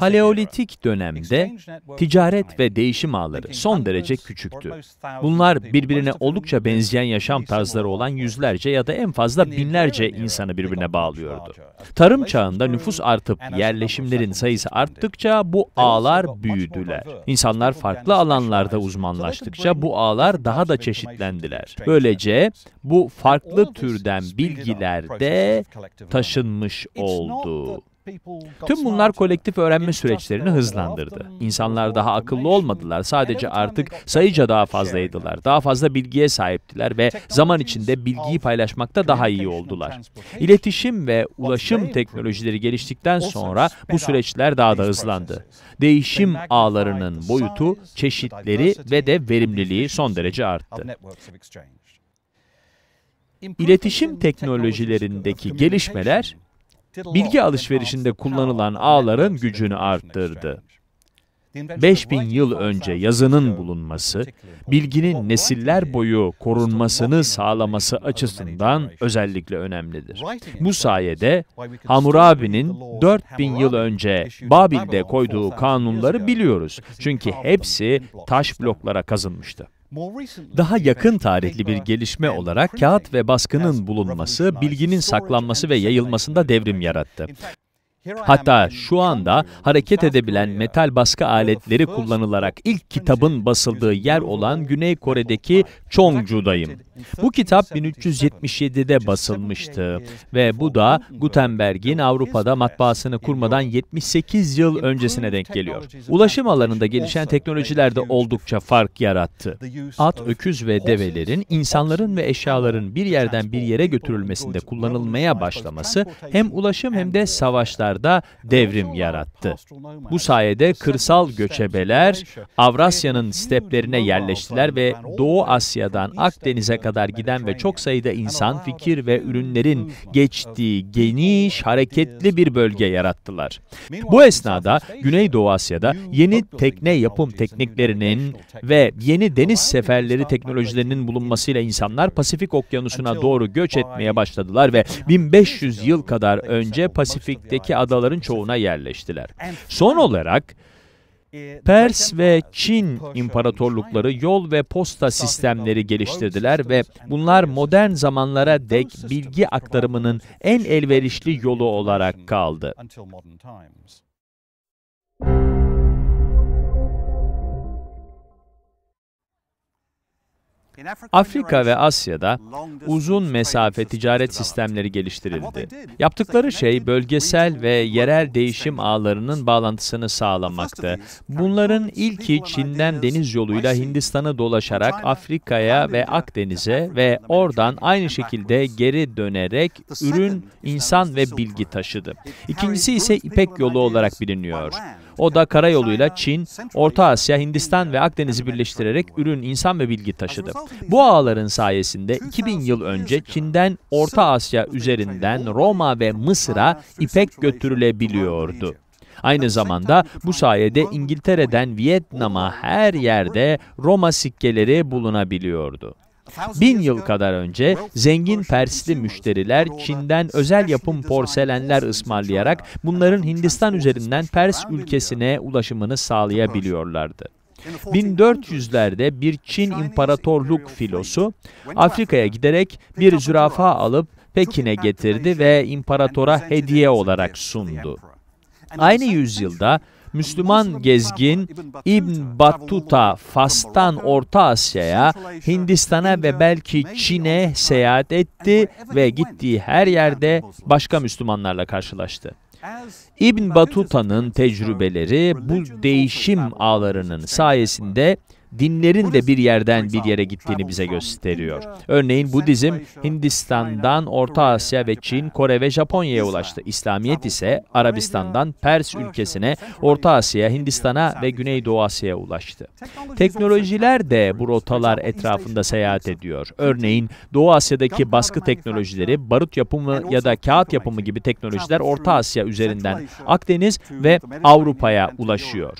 Paleolitik dönemde ticaret ve değişim ağları son derece küçüktü. Bunlar birbirine oldukça benzeyen yaşam tarzları olan yüzlerce ya da en fazla binlerce insanı birbirine bağlıyordu. Tarım çağında nüfus artıp yerleşimlerin sayısı arttıkça bu ağlar büyüdüler. İnsanlar farklı alanlarda uzmanlaştıkça bu ağlar daha da çeşitlendiler. Böylece bu farklı türden bilgiler de taşınmış oldu. Tüm bunlar kolektif öğrenme süreçlerini hızlandırdı. İnsanlar daha akıllı olmadılar, sadece artık sayıca daha fazlaydılar, daha fazla bilgiye sahiptiler ve zaman içinde bilgiyi paylaşmakta daha iyi oldular. İletişim ve ulaşım teknolojileri geliştikten sonra bu süreçler daha da hızlandı. Değişim ağlarının boyutu, çeşitleri ve de verimliliği son derece arttı. İletişim teknolojilerindeki gelişmeler bilgi alışverişinde kullanılan ağların gücünü arttırdı. 5000 yıl önce yazının bulunması, bilginin nesiller boyu korunmasını sağlaması açısından özellikle önemlidir. Bu sayede Hammurabi'nin 4000 yıl önce Babil'de koyduğu kanunları biliyoruz. Çünkü hepsi taş bloklara kazınmıştı. Daha yakın tarihli bir gelişme olarak kağıt ve baskının bulunması, bilginin saklanması ve yayılmasında devrim yarattı. Hatta şu anda hareket edebilen metal baskı aletleri kullanılarak ilk kitabın basıldığı yer olan Güney Kore'deki Chongju'dayım. Bu kitap 1377'de basılmıştı ve bu da Gutenberg'in Avrupa'da matbaasını kurmadan 78 yıl öncesine denk geliyor. Ulaşım alanında gelişen teknolojiler de oldukça fark yarattı. At, öküz ve develerin insanların ve eşyaların bir yerden bir yere götürülmesinde kullanılmaya başlaması hem ulaşım hem de savaşlarda devrim yarattı. Bu sayede kırsal göçebeler Avrasya'nın steplerine yerleştiler ve Doğu Asya'dan Akdeniz'e kadar giden ve çok sayıda insan, fikir ve ürünlerin geçtiği geniş, hareketli bir bölge yarattılar. Bu esnada Güneydoğu Asya'da yeni tekne yapım tekniklerinin ve yeni deniz seferleri teknolojilerinin bulunmasıyla insanlar Pasifik Okyanusu'na doğru göç etmeye başladılar ve 1500 yıl kadar önce Pasifik'teki adaların çoğuna yerleştiler. Son olarak ee, Pers ve Çin imparatorlukları yol ve posta sistemleri geliştirdiler ve bunlar modern zamanlara dek bilgi aktarımının en elverişli yolu olarak kaldı. Afrika ve Asya'da uzun mesafe ticaret sistemleri geliştirildi. Yaptıkları şey bölgesel ve yerel değişim ağlarının bağlantısını sağlamaktı. Bunların ilki Çin'den deniz yoluyla Hindistan'ı dolaşarak Afrika'ya ve Akdeniz'e ve oradan aynı şekilde geri dönerek ürün, insan ve bilgi taşıdı. İkincisi ise İpek yolu olarak biliniyor. O da karayoluyla Çin, Orta Asya, Hindistan ve Akdeniz'i birleştirerek ürün, insan ve bilgi taşıdı. Bu ağların sayesinde 2000 yıl önce Çin'den Orta Asya üzerinden Roma ve Mısır'a ipek götürülebiliyordu. Aynı zamanda bu sayede İngiltere'den Vietnam'a her yerde Roma sikkeleri bulunabiliyordu. Bin yıl kadar önce zengin Persli müşteriler Çin'den özel yapım porselenler ısmarlayarak bunların Hindistan üzerinden Pers ülkesine ulaşımını sağlayabiliyorlardı. 1400'lerde bir Çin imparatorluk filosu Afrika'ya giderek bir zürafa alıp Pekin'e getirdi ve imparatora hediye olarak sundu. Aynı yüzyılda Müslüman gezgin İbn Battuta Fas'tan Orta Asya'ya, Hindistan'a ve belki Çin'e seyahat etti ve gittiği her yerde başka Müslümanlarla karşılaştı. İbn Batuta'nın tecrübeleri bu değişim ağlarının sayesinde dinlerin de bir yerden bir yere gittiğini bize gösteriyor. Örneğin Budizm Hindistan'dan Orta Asya ve Çin, Kore ve Japonya'ya ulaştı. İslamiyet ise Arabistan'dan Pers ülkesine, Orta Asya'ya, Hindistan'a ve Güneydoğu Asya'ya ulaştı. Teknolojiler de bu rotalar etrafında seyahat ediyor. Örneğin Doğu Asya'daki baskı teknolojileri, barut yapımı ya da kağıt yapımı gibi teknolojiler Orta Asya üzerinden Akdeniz ve Avrupa'ya ulaşıyor.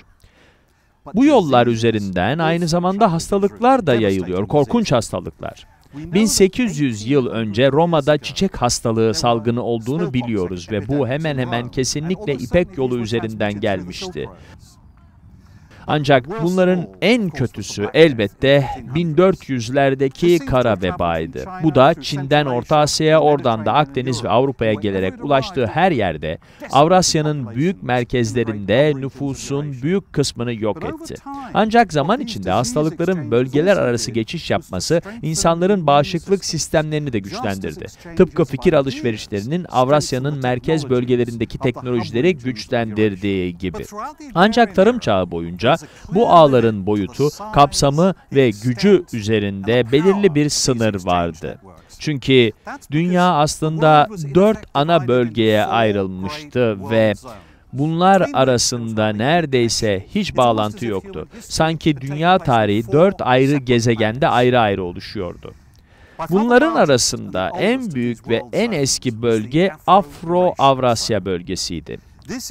Bu yollar üzerinden aynı zamanda hastalıklar da yayılıyor, korkunç hastalıklar. 1800 yıl önce Roma'da çiçek hastalığı salgını olduğunu biliyoruz ve bu hemen hemen kesinlikle İpek yolu üzerinden gelmişti. Ancak bunların en kötüsü elbette 1400'lerdeki kara vebaydı. Bu da Çin'den Orta Asya'ya, oradan da Akdeniz ve Avrupa'ya gelerek ulaştığı her yerde Avrasya'nın büyük merkezlerinde nüfusun büyük kısmını yok etti. Ancak zaman içinde hastalıkların bölgeler arası geçiş yapması insanların bağışıklık sistemlerini de güçlendirdi. Tıpkı fikir alışverişlerinin Avrasya'nın merkez bölgelerindeki teknolojileri güçlendirdiği gibi. Ancak tarım çağı boyunca boyunca bu ağların boyutu, kapsamı ve gücü üzerinde belirli bir sınır vardı. Çünkü dünya aslında dört ana bölgeye ayrılmıştı ve Bunlar arasında neredeyse hiç bağlantı yoktu. Sanki dünya tarihi dört ayrı gezegende ayrı ayrı oluşuyordu. Bunların arasında en büyük ve en eski bölge Afro-Avrasya bölgesiydi.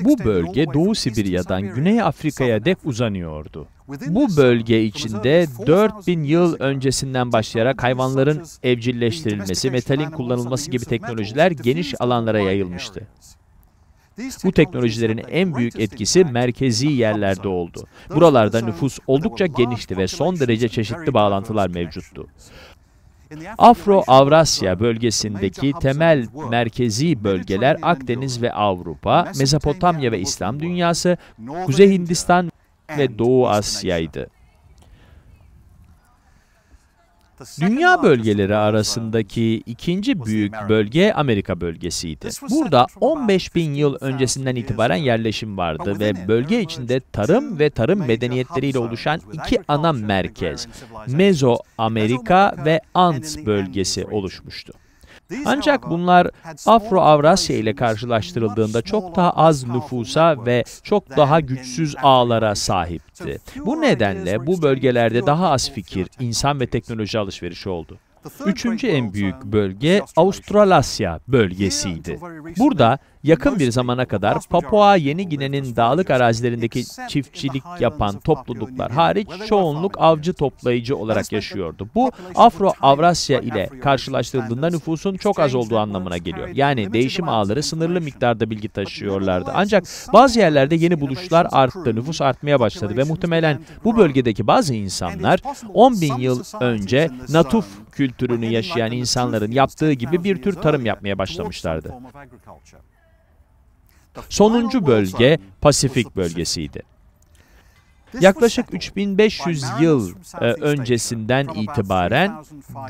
Bu bölge Doğu Sibirya'dan Güney Afrika'ya dek uzanıyordu. Bu bölge içinde 4000 yıl öncesinden başlayarak hayvanların evcilleştirilmesi, metalin kullanılması gibi teknolojiler geniş alanlara yayılmıştı. Bu teknolojilerin en büyük etkisi merkezi yerlerde oldu. Buralarda nüfus oldukça genişti ve son derece çeşitli bağlantılar mevcuttu. Afro-Avrasya bölgesindeki temel merkezi bölgeler Akdeniz ve Avrupa, Mezopotamya ve İslam dünyası, Kuzey Hindistan ve Doğu Asya'ydı. Dünya bölgeleri arasındaki ikinci büyük bölge Amerika bölgesiydi. Burada 15 bin yıl öncesinden itibaren yerleşim vardı ve bölge içinde tarım ve tarım medeniyetleriyle oluşan iki ana merkez, Amerika ve Ant bölgesi oluşmuştu. Ancak bunlar Afro-Avrasya ile karşılaştırıldığında çok daha az nüfusa ve çok daha güçsüz ağlara sahipti. Bu nedenle bu bölgelerde daha az fikir, insan ve teknoloji alışverişi oldu. Üçüncü en büyük um, bölge Avustralasya bölgesiydi. Burada Yakın bir zamana kadar Papua Yeni Gine'nin dağlık arazilerindeki çiftçilik yapan topluluklar hariç çoğunluk avcı toplayıcı olarak yaşıyordu. Bu Afro-Avrasya ile karşılaştırıldığında nüfusun çok az olduğu anlamına geliyor. Yani değişim ağları sınırlı miktarda bilgi taşıyorlardı. Ancak bazı yerlerde yeni buluşlar arttı, nüfus artmaya başladı ve muhtemelen bu bölgedeki bazı insanlar 10 bin yıl önce Natuf kültürünü yaşayan insanların yaptığı gibi bir tür tarım yapmaya başlamışlardı. Sonuncu bölge Pasifik bölgesiydi. Yaklaşık 3500 yıl e, öncesinden itibaren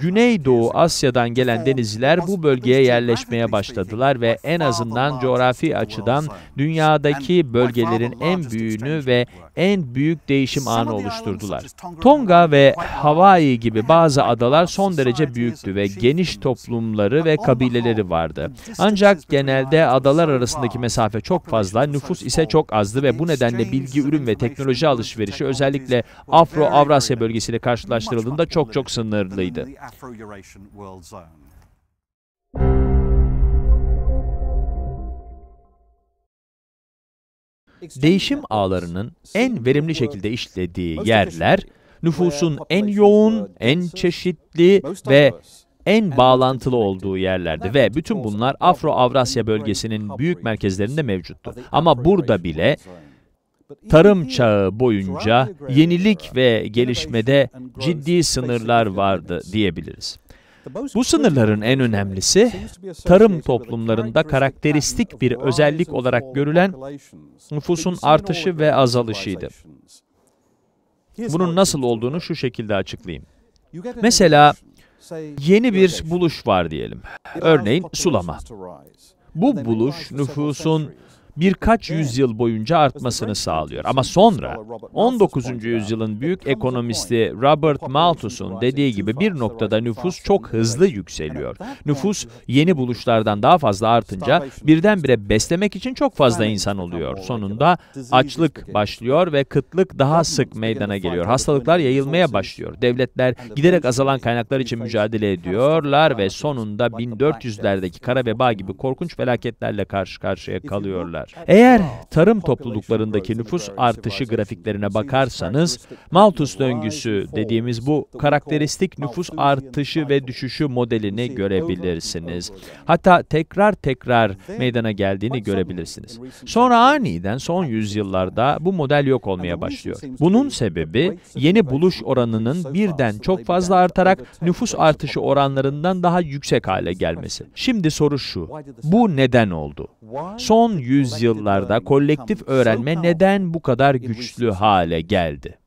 Güneydoğu Asya'dan gelen denizciler bu bölgeye yerleşmeye başladılar ve en azından coğrafi açıdan dünyadaki bölgelerin en büyüğünü ve en büyük değişim anı oluşturdular. Tonga ve Hawaii gibi bazı adalar son derece büyüktü ve geniş toplumları ve kabileleri vardı. Ancak genelde adalar arasındaki mesafe çok fazla, nüfus ise çok azdı ve bu nedenle bilgi, ürün ve teknoloji alışverişi alışverişi özellikle Afro-Avrasya bölgesiyle karşılaştırıldığında çok çok sınırlıydı. Değişim ağlarının en verimli şekilde işlediği yerler, nüfusun en yoğun, en çeşitli ve en bağlantılı olduğu yerlerdi ve bütün bunlar Afro-Avrasya bölgesinin büyük merkezlerinde mevcuttu. Ama burada bile tarım çağı boyunca yenilik ve gelişmede ciddi sınırlar vardı diyebiliriz. Bu sınırların en önemlisi tarım toplumlarında karakteristik bir özellik olarak görülen nüfusun artışı ve azalışıydı. Bunun nasıl olduğunu şu şekilde açıklayayım. Mesela yeni bir buluş var diyelim. Örneğin sulama. Bu buluş nüfusun birkaç yüzyıl boyunca artmasını sağlıyor. Ama sonra 19. yüzyılın büyük ekonomisti Robert Malthus'un dediği gibi bir noktada nüfus çok hızlı yükseliyor. Nüfus yeni buluşlardan daha fazla artınca birdenbire beslemek için çok fazla insan oluyor. Sonunda açlık başlıyor ve kıtlık daha sık meydana geliyor. Hastalıklar yayılmaya başlıyor. Devletler giderek azalan kaynaklar için mücadele ediyorlar ve sonunda 1400'lerdeki kara veba gibi korkunç felaketlerle karşı karşıya kalıyorlar sürer. Eğer tarım topluluklarındaki nüfus artışı grafiklerine bakarsanız, Malthus döngüsü dediğimiz bu karakteristik nüfus artışı ve düşüşü modelini görebilirsiniz. Hatta tekrar tekrar meydana geldiğini görebilirsiniz. Sonra aniden son yüzyıllarda bu model yok olmaya başlıyor. Bunun sebebi yeni buluş oranının birden çok fazla artarak nüfus artışı oranlarından daha yüksek hale gelmesi. Şimdi soru şu, bu neden oldu? Son yüzyıllarda yüzyıllarda kolektif öğrenme neden bu kadar güçlü hale geldi?